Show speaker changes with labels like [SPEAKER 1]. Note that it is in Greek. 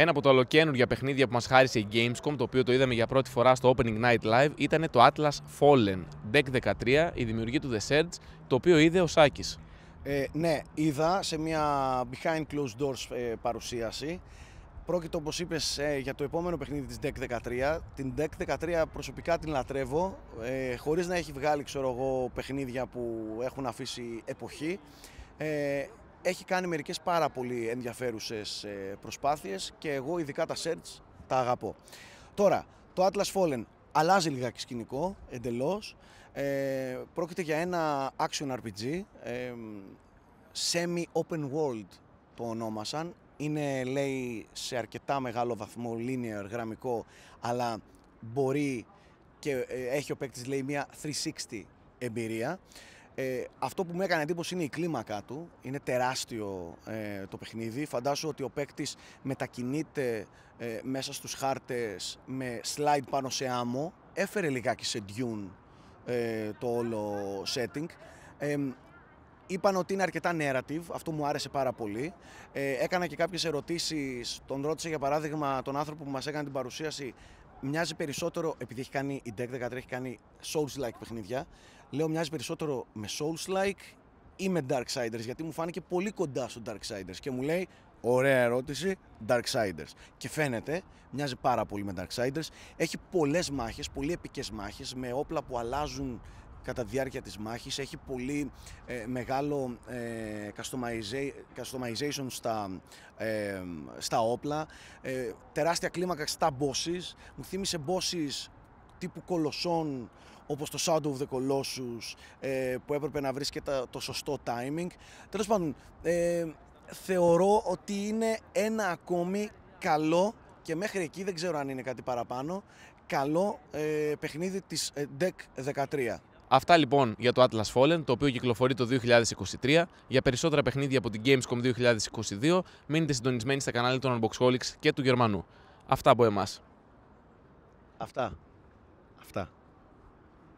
[SPEAKER 1] Ένα από τα ολοκένουργια παιχνίδια που μας χάρισε η Gamescom, το οποίο το είδαμε για πρώτη φορά στο Opening Night Live, ήταν το Atlas Fallen, Deck 13, η δημιουργή του The Surge, το οποίο είδε ο Σάκης.
[SPEAKER 2] Ε, ναι, είδα σε μια behind closed doors ε, παρουσίαση. Πρόκειται, όπως είπες, ε, για το επόμενο παιχνίδι της Deck 13. Την Deck 13 προσωπικά την λατρεύω, ε, χωρίς να έχει βγάλει, ξέρω εγώ, παιχνίδια που έχουν αφήσει εποχή. Ε, έχει κάνει μερικές πάρα πολύ ενδιαφέρουσες ε, προσπάθειες και εγώ ειδικά τα search τα αγαπώ. Τώρα, το Atlas Fallen αλλάζει λιγάκι σκηνικό εντελώς. Ε, πρόκειται για ένα action RPG, ε, semi-open world το ονόμασαν. Είναι, λέει, σε αρκετά μεγάλο βαθμό linear, γραμμικό, αλλά μπορεί και ε, έχει ο παίκτης λέει, μια 360 εμπειρία. Ε, αυτό που μου έκανε εντύπωση είναι η κλίμακά του. Είναι τεράστιο ε, το παιχνίδι. Φαντάζομαι ότι ο παίκτης μετακινείται ε, μέσα στους χάρτες με slide πάνω σε άμμο. Έφερε λιγάκι σε dune το όλο setting. Είπαν ότι είναι αρκετά narrative, αυτό μου άρεσε πάρα πολύ. έκανα και κάποιες ερωτήσεις, τον ρώτησε για παράδειγμα τον άνθρωπο που μας έκανε την παρουσίαση μοιάζει περισσότερο, επειδή έχει κάνει η Deck 13 έχει κάνει Souls-like παιχνίδια, λέω μοιάζει περισσότερο με Souls-like ή με Darksiders, γιατί μου φάνηκε πολύ κοντά στο Darksiders και μου λέει Ωραία ερώτηση, Darksiders. Και φαίνεται, μοιάζει πάρα πολύ με Darksiders. Έχει πολλές μάχες, πολύ επικές μάχες, με όπλα που αλλάζουν κατά τη διάρκεια της μάχης, έχει πολύ ε, μεγάλο ε, customization στα, ε, στα όπλα, ε, τεράστια κλίμακα στα bosses, μου θύμισε bosses τύπου κολοσσών όπως το Shadow of the Colossus που έπρεπε να βρεις και τα, το σωστό timing. Τέλος πάντων, θεωρώ ότι είναι ένα ακόμη καλό και μέχρι εκεί δεν ξέρω αν είναι κάτι παραπάνω, καλό παιχνίδι της DEC 13.
[SPEAKER 1] Αυτά λοιπόν για το Atlas Fallen, το οποίο κυκλοφορεί το 2023. Για περισσότερα παιχνίδια από την Gamescom 2022, μείνετε συντονισμένοι στα κανάλια των Unboxholics και του Γερμανού. Αυτά από εμάς. Αυτά. Αυτά.